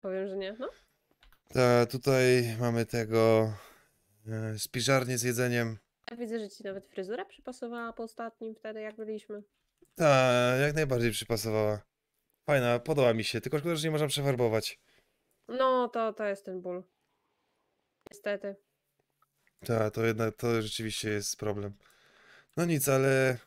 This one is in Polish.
Powiem, że nie, no. Ta, tutaj mamy tego e, spiżarnię z jedzeniem. Ja widzę, że ci nawet fryzura przypasowała po ostatnim wtedy, jak byliśmy. Tak, jak najbardziej przypasowała. Fajna, podoba mi się, tylko szkoda, że nie można przefarbować. No, to, to jest ten ból. Niestety. Tak, to jednak, to rzeczywiście jest problem. No nic, ale